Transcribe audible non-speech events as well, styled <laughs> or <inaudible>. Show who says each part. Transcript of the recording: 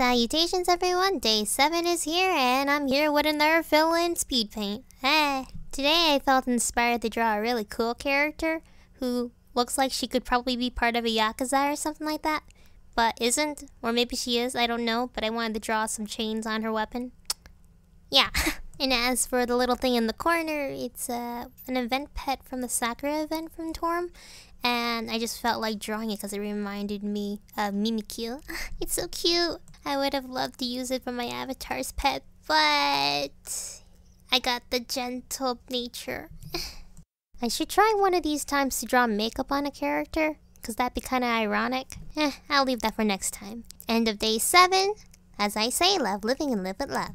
Speaker 1: Salutations everyone, day 7 is here and I'm here with another fill-in speed paint. Hey, eh, today I felt inspired to draw a really cool character who looks like she could probably be part of a Yakuza or something like that, but isn't, or maybe she is, I don't know, but I wanted to draw some chains on her weapon. Yeah, <laughs> and as for the little thing in the corner, it's uh, an event pet from the Sakura event from Torm, and I just felt like drawing it because it reminded me of Mimikyu. <laughs> it's so cute! I would have loved to use it for my avatar's pet, but I got the gentle nature. <laughs> I should try one of these times to draw makeup on a character, because that'd be kind of ironic. Eh, I'll leave that for next time. End of day 7. As I say, love living and live with love.